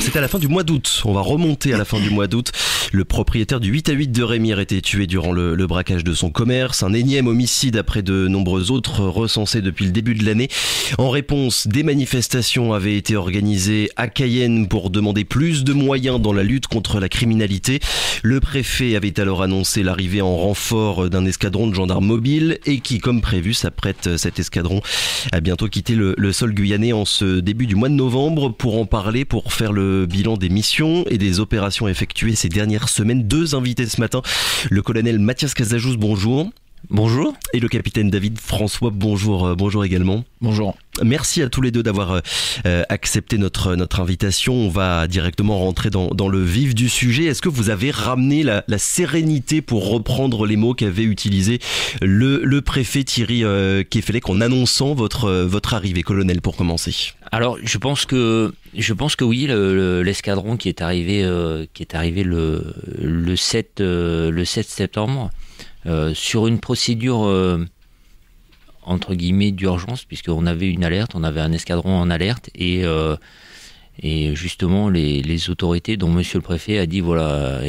C'est à la fin du mois d'août. On va remonter à la fin du mois d'août. Le propriétaire du 8 à 8 de a était tué durant le, braquage de son commerce, un énième homicide après de nombreux autres recensés depuis le début de l'année. En réponse, des manifestations avaient été organisées à Cayenne pour demander plus de moyens dans la lutte contre la criminalité. Le préfet avait alors annoncé l'arrivée en renfort d'un escadron de gendarmes mobiles et qui, comme prévu, s'apprête cet escadron à bientôt quitter le, le sol guyanais en ce début du mois de novembre pour en parler, pour faire le bilan des missions et des opérations effectuées ces dernières semaine. Deux invités ce matin. Le colonel Mathias Casajous, bonjour. Bonjour. Et le capitaine David François, bonjour, euh, bonjour également. Bonjour. Merci à tous les deux d'avoir euh, euh, accepté notre, notre invitation. On va directement rentrer dans, le vif du sujet. Est-ce que vous avez ramené la, sérénité pour reprendre les mots qu'avait utilisés le, préfet Thierry Kefelec en annonçant votre, votre arrivée, colonel, pour commencer Alors, je pense que je pense que oui, l'escadron qui est arrivé, qui est arrivé le, le, 7, le 7 septembre euh, sur une procédure euh, entre guillemets d'urgence, puisqu'on avait une alerte, on avait un escadron en alerte, et, euh, justement les, autorités, dont monsieur le préfet a dit, voilà,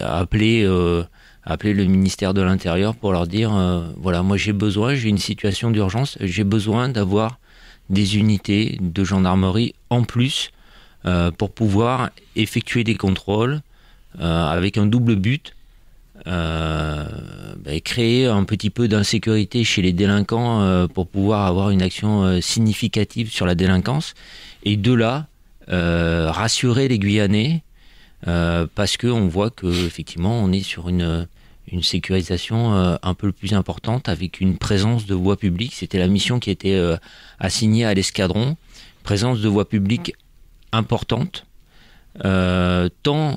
appelé, le ministère de l'Intérieur pour leur dire, voilà, moi j'ai besoin, j'ai une situation d'urgence, j'ai besoin d'avoir des unités de gendarmerie en plus pour pouvoir effectuer des contrôles avec un double but euh, ben, créer un petit peu d'insécurité chez les délinquants euh, pour pouvoir avoir une action euh, significative sur la délinquance. Et de là, rassurer les Guyanais parce que on voit que effectivement on est sur une une sécurisation un peu plus importante avec une présence de voie publique, C'était la mission qui était assignée à l'escadron. Présence de voie publique importante, euh, tant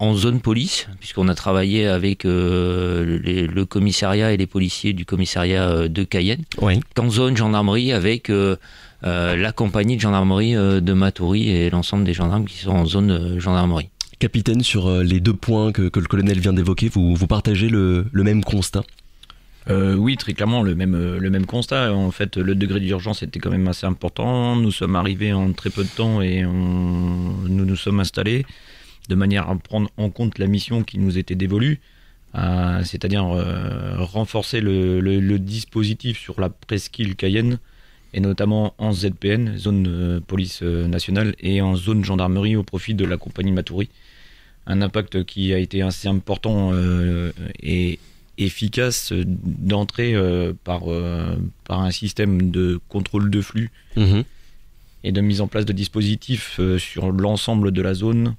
en zone police, puisqu'on a travaillé avec euh, le commissariat et les policiers du commissariat euh, de Cayenne, oui. qu'en zone gendarmerie avec euh, la compagnie de gendarmerie de Matoury et l'ensemble des gendarmes qui sont en zone gendarmerie. Capitaine, sur les deux points que, le colonel vient d'évoquer, vous, partagez le, même constat oui, très clairement, le même, le même constat. En fait, le degré d'urgence était quand même assez important. Nous sommes arrivés en très peu de temps et nous nous sommes installés de manière à prendre en compte la mission qui nous était dévolue, euh, c'est-à-dire euh, renforcer le, dispositif sur la presqu'île Cayenne, et notamment en ZPN, zone euh, police nationale, et en zone gendarmerie au profit de la compagnie Matoury. Un impact qui a été assez important et efficace d'entrée par, par un système de contrôle de flux mmh et de mise en place de dispositifs sur l'ensemble de la zone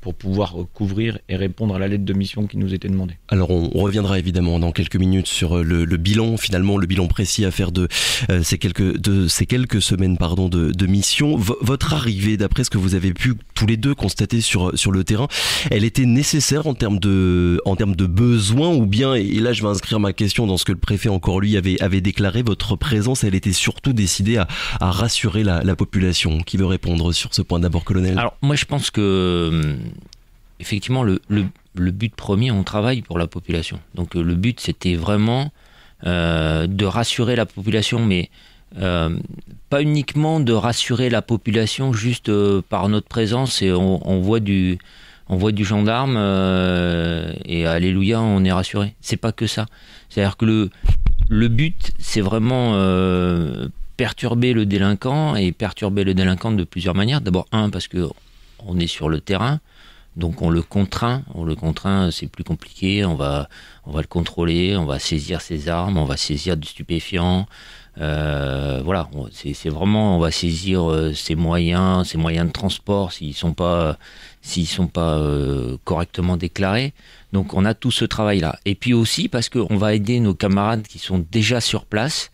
pour pouvoir couvrir et répondre à la lettre de mission qui nous était demandée. Alors on, reviendra évidemment dans quelques minutes sur euh, le, bilan, finalement le bilan précis à faire de, euh, ces, quelques, de ces quelques semaines pardon, de, mission. votre arrivée, d'après ce que vous avez pu tous les deux constaté sur, sur le terrain, elle était nécessaire en termes de, en termes de besoins ou bien, et, là je vais inscrire ma question dans ce que le préfet encore lui avait, avait déclaré, votre présence, elle était surtout décidée à, à rassurer la, population. Qui veut répondre sur ce point d'abord, colonel Alors moi je pense que hum, effectivement le, le, but premier, on travaille pour la population. Donc le but c'était vraiment euh, de rassurer la population, mais euh, pas uniquement de rassurer la population juste euh, par notre présence et on, voit du on voit du gendarme euh, et alléluia on est rassuré c'est pas que ça c'est à dire que le le but c'est vraiment perturber le délinquant et perturber le délinquant de plusieurs manières d'abord un parce que on est sur le terrain donc on le contraint, on le contraint, c'est plus compliqué, on va, on va le contrôler, on va saisir ses armes, on va saisir du stupéfiant. Euh, voilà, c'est vraiment, on va saisir euh, ses moyens, ses moyens de transport s'ils sont pas, s'ils sont pas euh, correctement déclarés. Donc on a tout ce travail-là. Et puis aussi parce qu'on va aider nos camarades qui sont déjà sur place,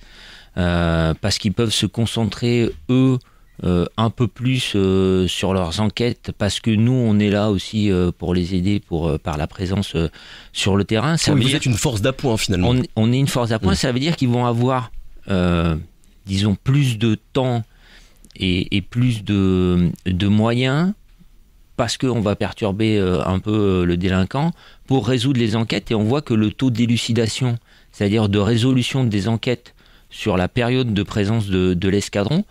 parce qu'ils peuvent se concentrer eux euh, un peu plus euh, sur leurs enquêtes parce que nous on est là aussi euh, pour les aider pour par la présence sur le terrain. Ça vous êtes une force d'appoint finalement. On, est une force d'appoint, ça veut dire qu'ils vont avoir, disons, plus de temps et, plus de, moyens parce qu'on va perturber un peu le délinquant pour résoudre les enquêtes et on voit que le taux d'élucidation, c'est-à-dire de résolution des enquêtes sur la période de présence de l'escadron,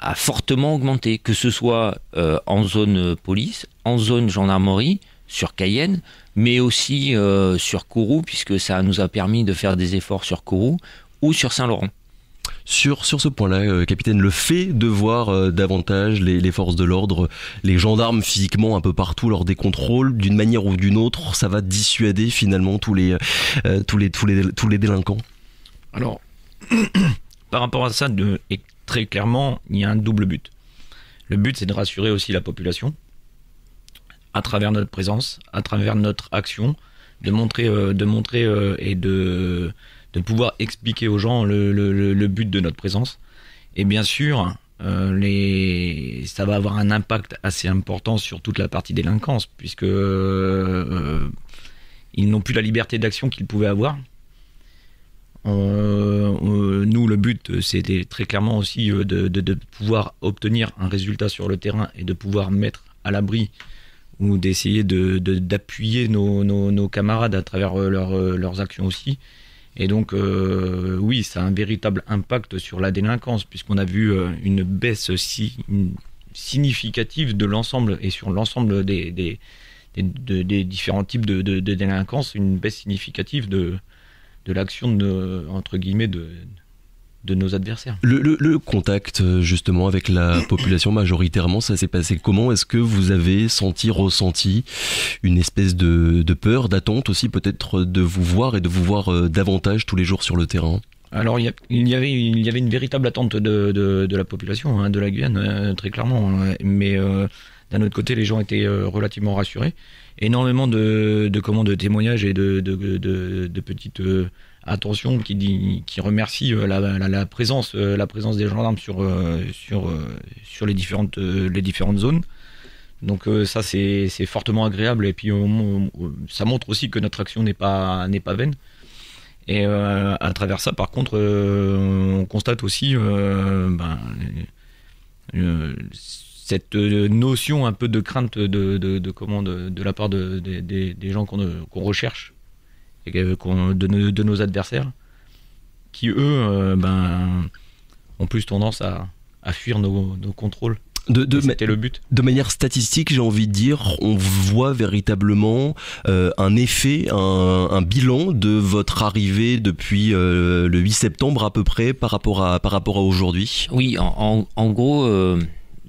a fortement augmenté, que ce soit euh, en zone euh, police, en zone gendarmerie, sur Cayenne, mais aussi euh, sur Kourou, puisque ça nous a permis de faire des efforts sur Kourou ou sur Saint-Laurent. Sur, sur ce point-là, capitaine, le fait de voir davantage les, forces de l'ordre, les gendarmes physiquement un peu partout lors des contrôles, d'une manière ou d'une autre, ça va dissuader finalement tous les, tous les, tous les, tous les délinquants Alors, par rapport à ça, de, très clairement, il y a un double but. Le but, c'est de rassurer aussi la population à travers notre présence, à travers notre action, de montrer, euh, de montrer euh, et de, de pouvoir expliquer aux gens le, le, le but de notre présence. Et bien sûr, euh, les... ça va avoir un impact assez important sur toute la partie délinquance, puisque ils n'ont plus la liberté d'action qu'ils pouvaient avoir. Euh, euh, nous, le but, c'était très clairement aussi euh, de, pouvoir obtenir un résultat sur le terrain et de pouvoir mettre à l'abri ou d'essayer d'appuyer de, d'appuyer nos, nos, camarades à travers leur, leurs actions aussi. Et donc, oui, ça a un véritable impact sur la délinquance, puisqu'on a vu une baisse si, significative de l'ensemble et sur l'ensemble des, des, des, différents types de, délinquance, une baisse significative de, de l'action de entre guillemets de, de nos adversaires. Le, le, contact euh, justement avec la population majoritairement, ça s'est passé comment Est-ce que vous avez senti, ressenti une espèce de, de peur, d'attente aussi peut-être de vous voir et de vous voir euh, davantage tous les jours sur le terrain alors il y, avait, il y avait une véritable attente de, de, la population hein, de la Guyane, euh, très clairement. Hein, mais d'un autre côté, les gens étaient euh, relativement rassurés. Énormément de, commandes de témoignages et de, petites euh, attentions qui, qui remercient euh, la, présence, la présence des gendarmes sur, sur, sur les, différentes, les différentes zones. Donc ça c'est fortement agréable et puis ça montre aussi que notre action n'est pas n'est pas vaine. Et à travers ça, par contre, on constate aussi ben, cette euh, notion un peu de crainte de, de, de comment de, la part des gens qu'on euh, recherche et de, nos adversaires qui eux euh, ben, ont plus tendance à, à fuir nos, nos contrôles de, de C'était le but. De manière statistique, j'ai envie de dire, on voit véritablement un effet, un, un, bilan de votre arrivée depuis le 8 septembre à peu près par rapport à, par rapport à aujourd'hui. Oui, en, en, gros,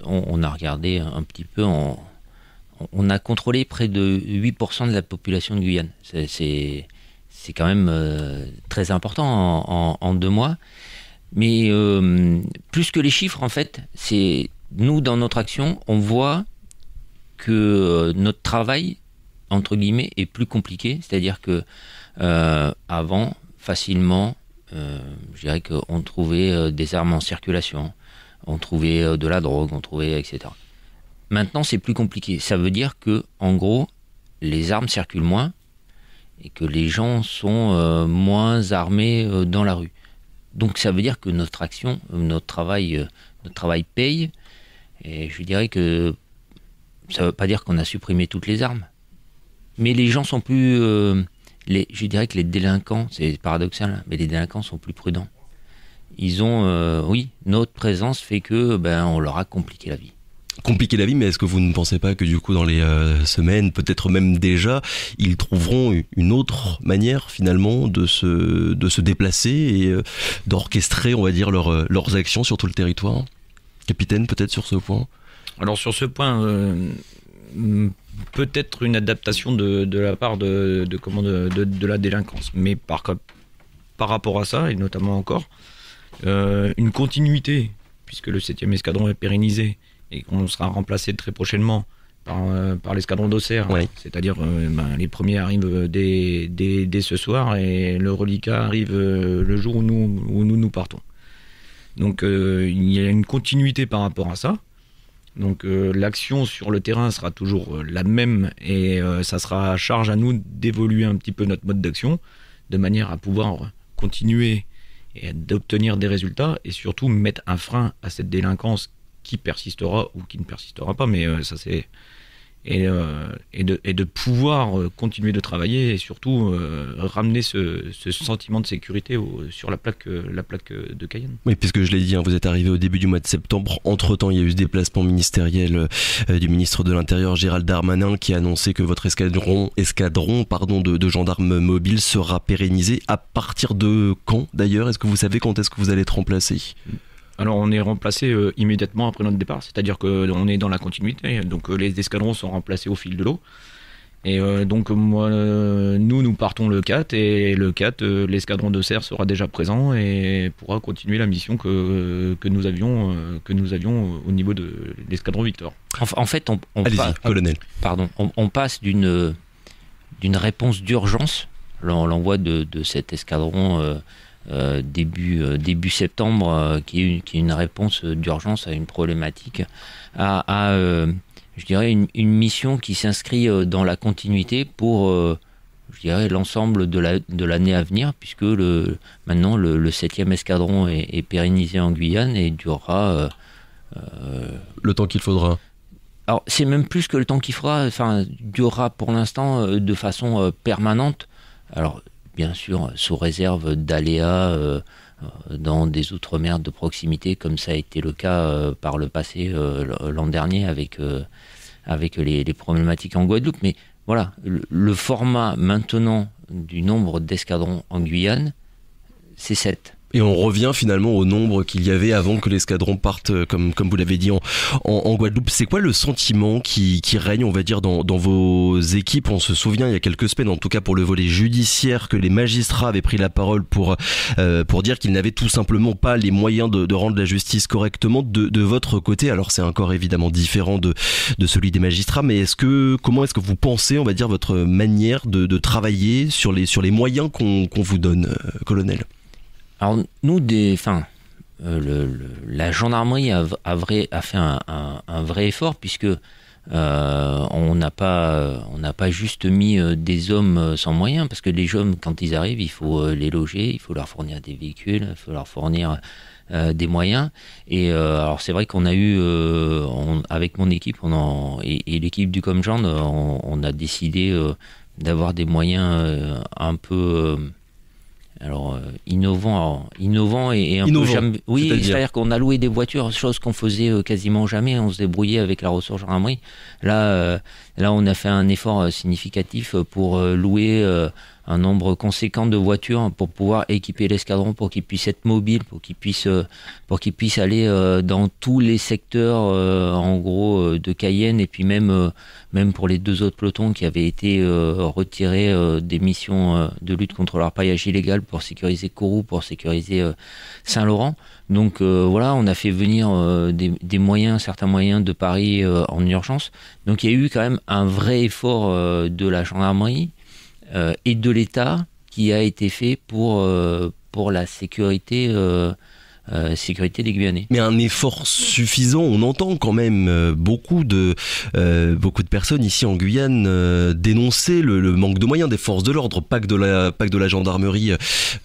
on, a regardé un petit peu, on, a contrôlé près de 8% de la population de Guyane. C'est quand même euh, très important en, deux mois. Mais euh, plus que les chiffres, en fait, c'est nous, dans notre action, on voit que euh, notre travail, entre guillemets, est plus compliqué. C'est-à-dire que avant, facilement, je dirais qu'on trouvait des armes en circulation on trouvait euh, de la drogue, on trouvait etc. Maintenant, c'est plus compliqué. Ça veut dire que, en gros, les armes circulent moins et que les gens sont euh, moins armés euh, dans la rue. Donc, ça veut dire que notre action, notre travail, notre travail paye. Et je dirais que ça ne veut pas dire qu'on a supprimé toutes les armes, mais les gens sont plus, je dirais que les délinquants, c'est paradoxal, hein, mais les délinquants sont plus prudents ils ont, euh, oui, notre présence fait que ben, on leur a compliqué la vie. Compliqué la vie, mais est-ce que vous ne pensez pas que du coup dans les euh, semaines, peut-être même déjà, ils trouveront une autre manière finalement de se, de se déplacer et euh, d'orchestrer, on va dire, leurs actions sur tout le territoire Capitaine, peut-être sur ce point Alors sur ce point, peut-être une adaptation de, la part de, de, de, la délinquance, mais par rapport à ça, et notamment encore, euh, une continuité, puisque le 7e escadron est pérennisé et qu'on sera remplacé très prochainement par, euh, l'escadron d'Auxerre. C'est-à-dire, euh, ben, les premiers arrivent dès, dès, ce soir et le reliquat arrive le jour où nous, où nous, nous partons. Donc, il y a une continuité par rapport à ça. Donc l'action sur le terrain sera toujours la même et ça sera à charge à nous d'évoluer un petit peu notre mode d'action de manière à pouvoir continuer et d'obtenir des résultats et surtout mettre un frein à cette délinquance qui persistera ou qui ne persistera pas. Mais euh, ça, c'est et, euh, et, de, pouvoir euh, continuer de travailler et surtout euh, ramener ce, sentiment de sécurité sur la plaque, la plaque de Cayenne. Oui, puisque je l'ai dit, hein, vous êtes arrivé au début du mois de septembre. Entre-temps, il y a eu ce déplacement ministériel du ministre de l'Intérieur, Gérald Darmanin, qui a annoncé que votre escadron, escadron pardon, de, de gendarmes mobiles sera pérennisé. À partir de quand, d'ailleurs Est-ce que vous savez quand est-ce que vous allez être remplacé alors on est remplacé euh, immédiatement après notre départ, c'est-à-dire qu'on euh, est dans la continuité, donc euh, les escadrons sont remplacés au fil de l'eau. Et donc, moi, nous, nous partons le 4, et le 4, l'escadron de serre sera déjà présent et pourra continuer la mission que, que, nous, avions, que nous avions au niveau de l'escadron Victor. En, fait, on, colonel. pardon, on, passe d'une, réponse d'urgence, l'envoi de, de, cet escadron euh, début, euh, début septembre, euh, qui, est une, réponse d'urgence à une problématique, à, je dirais, une, mission qui s'inscrit dans la continuité pour, je l'ensemble de l'année la, de à venir, puisque le, maintenant le, le 7e escadron est, pérennisé en Guyane et durera... le temps qu'il faudra. Alors, c'est même plus que le temps qu'il fera, enfin, durera pour l'instant de façon permanente. Alors, bien sûr sous réserve d'aléas euh, dans des outre-mer de proximité, comme ça a été le cas euh, par le passé euh, l'an dernier avec, avec les, problématiques en Guadeloupe. Mais voilà, le, le format maintenant du nombre d'escadrons en Guyane, c'est 7 et on revient finalement au nombre qu'il y avait avant que l'escadron parte, euh, comme, comme vous l'avez dit, en, en, Guadeloupe. C'est quoi le sentiment qui, règne, on va dire, dans, vos équipes On se souvient il y a quelques semaines, en tout cas pour le volet judiciaire, que les magistrats avaient pris la parole pour, euh, pour dire qu'ils n'avaient tout simplement pas les moyens de, rendre la justice correctement de, votre côté. Alors c'est encore évidemment différent de, de celui des magistrats, mais est-ce que, comment est-ce que vous pensez, on va dire, votre manière de, de travailler sur les, sur les moyens qu'on qu'on vous donne, euh, colonel alors, nous, des. Euh, le, la gendarmerie a, vrai, a fait un, vrai effort, puisque euh, on n'a pas, on n'a pas juste mis euh, des hommes sans moyens, parce que les hommes, quand ils arrivent, il faut les loger, il faut leur fournir des véhicules, il faut leur fournir des moyens. Et alors c'est vrai qu'on a eu, avec mon équipe, on et, l'équipe du Comgend, on, on a décidé d'avoir des moyens un peu alors euh, innovant, innovant et, et un Oui, c'est-à-dire qu'on a loué des voitures, chose qu'on faisait euh, quasiment jamais. On se débrouillait avec la ressource gendarmerie. Là, euh, là, on a fait un effort significatif pour louer un nombre conséquent de voitures pour pouvoir équiper l'escadron, pour qu'il puisse être mobile, pour qu'il puisse, euh, pour qu'il puisse aller euh, dans tous les secteurs, euh, en gros, de Cayenne, et puis même, même pour les deux autres pelotons qui avaient été retirés des missions de lutte contre paillage illégal pour sécuriser Kourou, pour sécuriser Saint-Laurent. Donc voilà, on a fait venir des, des, moyens, certains moyens de Paris en urgence. Donc il y a eu quand même un vrai effort de la gendarmerie euh, et de l'État qui a été fait pour, euh, pour la sécurité euh, euh, sécurité des Guyanais. Mais un effort suffisant, on entend quand même euh, beaucoup de, euh, beaucoup de personnes ici en Guyane dénoncer le, manque de moyens des forces de l'ordre, pas, de la, pas de la gendarmerie.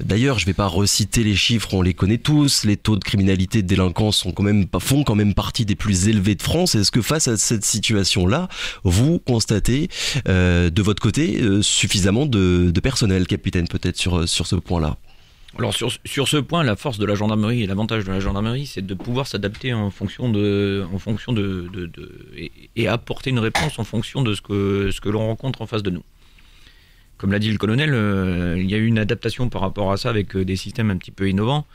D'ailleurs, je ne vais pas reciter les chiffres, on les connaît tous, les taux de criminalité, de délinquance sont quand même, font quand même partie des plus élevés de France. Est-ce que face à cette situation-là, vous constatez de votre côté suffisamment de, de personnel, capitaine, peut-être sur, sur ce point-là alors sur, sur, ce point, la force de la gendarmerie et l'avantage de la gendarmerie, c'est de pouvoir s'adapter en fonction de, en fonction de, et, apporter une réponse en fonction de ce que, ce que l'on rencontre en face de nous. Comme l'a dit le colonel, euh, il y a eu une adaptation par rapport à ça avec euh, des systèmes un petit peu innovants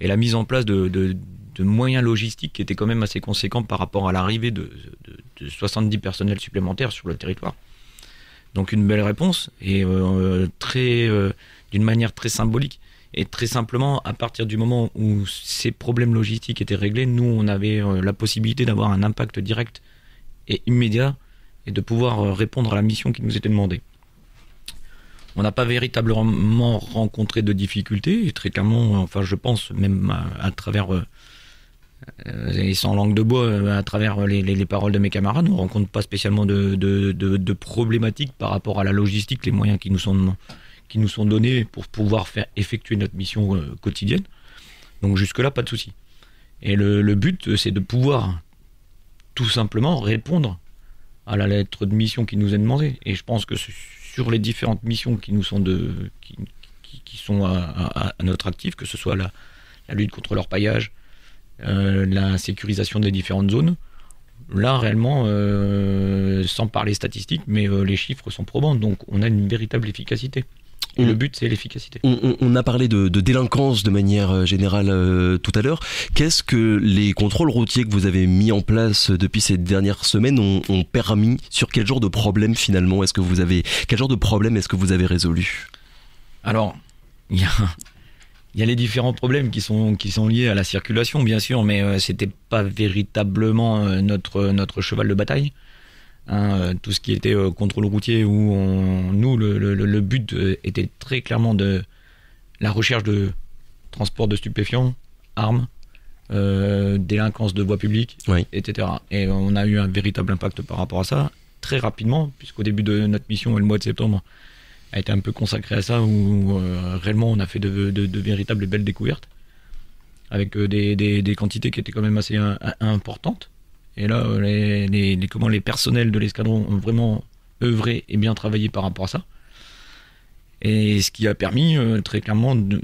et la mise en place de, de moyens logistiques qui étaient quand même assez conséquents par rapport à l'arrivée de, 70 personnels supplémentaires sur le territoire. Donc une belle réponse et euh, très d'une manière très symbolique. Et très simplement, à partir du moment où ces problèmes logistiques étaient réglés, nous, on avait euh, la possibilité d'avoir un impact direct et immédiat et de pouvoir euh, répondre à la mission qui nous était demandée. On n'a pas véritablement rencontré de difficultés, et très clairement, euh, enfin, je pense, même à, travers, et sans langue de bois, à travers les, paroles de mes camarades, on ne rencontre pas spécialement de, de problématiques par rapport à la logistique, les moyens qui nous sont demandés qui nous sont donnés pour pouvoir faire effectuer notre mission euh, quotidienne. Donc jusque-là, pas de souci. Et le, but, euh, c'est de pouvoir tout simplement répondre à la lettre de mission qui nous est demandée. Et je pense que sur les différentes missions qui nous sont de qui, sont à, notre actif, que ce soit la, lutte contre leur paillage euh, la sécurisation des différentes zones, là réellement, sans parler statistiques, mais les chiffres sont probants, donc on a une véritable efficacité. Mm. le but, c'est l'efficacité. On, a parlé de, délinquance de manière euh, générale euh, tout à l'heure. Qu'est-ce que les contrôles routiers que vous avez mis en place euh, depuis ces dernières semaines ont, permis Sur quel genre de problème finalement est-ce que vous avez Quel genre de est-ce que vous avez résolu Alors, il y a, les différents problèmes qui sont, liés à la circulation, bien sûr, mais c'était pas véritablement notre cheval de bataille. Hein, euh, tout ce qui était euh, contrôle routier, où on, nous, le, but euh, était très clairement de la recherche de transport de stupéfiants, armes, délinquance de voies publiques etc. Et on a eu un véritable impact par rapport à ça, très rapidement, puisqu'au début de notre mission, le mois de septembre a été un peu consacré à ça, où réellement on a fait de, véritables et belles découvertes, avec des, quantités qui étaient quand même assez importantes. Et là, euh, les, comment, les personnels de l'escadron ont vraiment œuvré et bien travaillé par rapport à ça. Et ce qui a permis euh, très clairement de,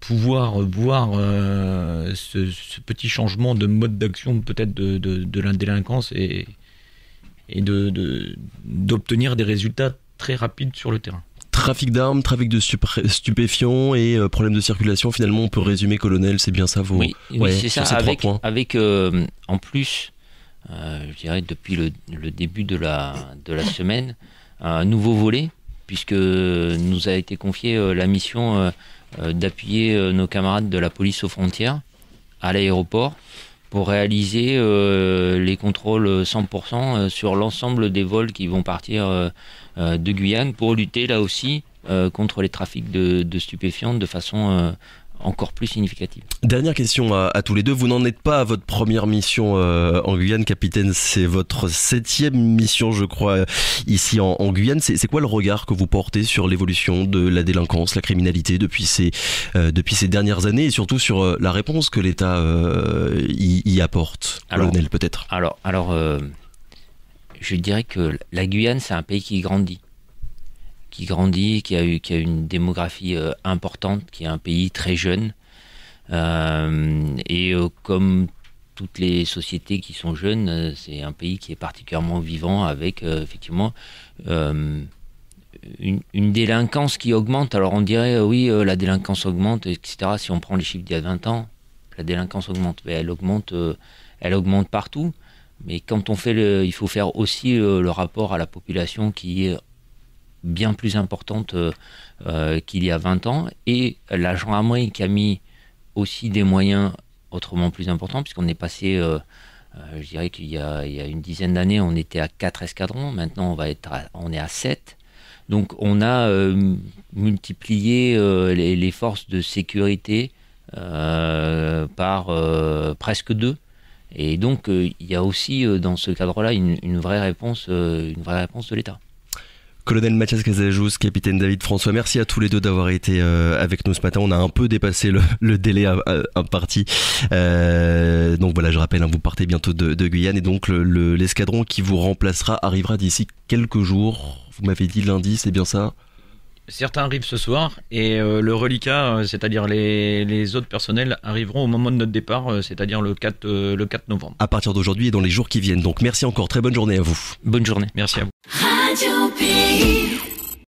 pouvoir voir euh, ce, petit changement de mode d'action peut-être de, la délinquance et d'obtenir des résultats très rapides sur le terrain. Trafic d'armes, trafic de stupéfiants et euh, problèmes problème de circulation. Finalement, on peut résumer, colonel, c'est bien ça vos. Oui, oui c'est ça. Avec, avec euh, en plus, euh, je dirais depuis le, début de la, de la semaine, un nouveau volet, puisque nous a été confiée la mission d'appuyer nos camarades de la police aux frontières à l'aéroport pour réaliser euh, les contrôles 100% euh, sur l'ensemble des vols qui vont partir euh, de Guyane pour lutter là aussi contre les trafics de, de stupéfiants de façon encore plus significative. Dernière question à, tous les deux. Vous n'en êtes pas à votre première mission euh, en Guyane, capitaine. C'est votre septième mission, je crois, ici en, Guyane. C'est quoi le regard que vous portez sur l'évolution de la délinquance, la criminalité depuis ces, euh, depuis ces dernières années et surtout sur euh, la réponse que l'État y, apporte Colonel, peut-être. Alors, alors je dirais que la Guyane, c'est un pays qui grandit qui grandit, qui a, eu, qui a une démographie euh, importante, qui est un pays très jeune. Euh, et euh, comme toutes les sociétés qui sont jeunes, c'est un pays qui est particulièrement vivant avec effectivement une, délinquance qui augmente. Alors on dirait oui, la délinquance augmente, etc. Si on prend les chiffres d'il y a 20 ans, la délinquance augmente, mais elle augmente, elle augmente partout. Mais quand on fait le, il faut faire aussi le rapport à la population qui est bien plus importante euh, euh, qu'il y a 20 ans. Et l'agent gendarmerie qui a mis aussi des moyens autrement plus importants, puisqu'on est passé, euh, je dirais qu'il y, y, a une dizaine d'années, on était à 4 escadrons, maintenant on, va être on est à 7. Donc on a multiplié les, forces de sécurité par presque deux. Et donc, il y a aussi dans ce cadre-là une, vraie réponse, une vraie réponse de l'État. Colonel Mathias Casajous, capitaine David François, merci à tous les deux d'avoir été euh, avec nous ce matin. On a un peu dépassé le, délai euh, euh, imparti. Euh, donc voilà, je rappelle, hein, vous partez bientôt de, Guyane et donc l'escadron qui vous remplacera arrivera d'ici quelques jours. Vous m'avez dit lundi, c'est bien ça Certains arrivent ce soir et le reliquat, c'est-à-dire les, autres personnels, arriveront au moment de notre départ, c'est-à-dire le 4, le 4 novembre. À partir d'aujourd'hui et dans les jours qui viennent. Donc merci encore, très bonne journée à vous. Bonne journée, merci à vous. 就比。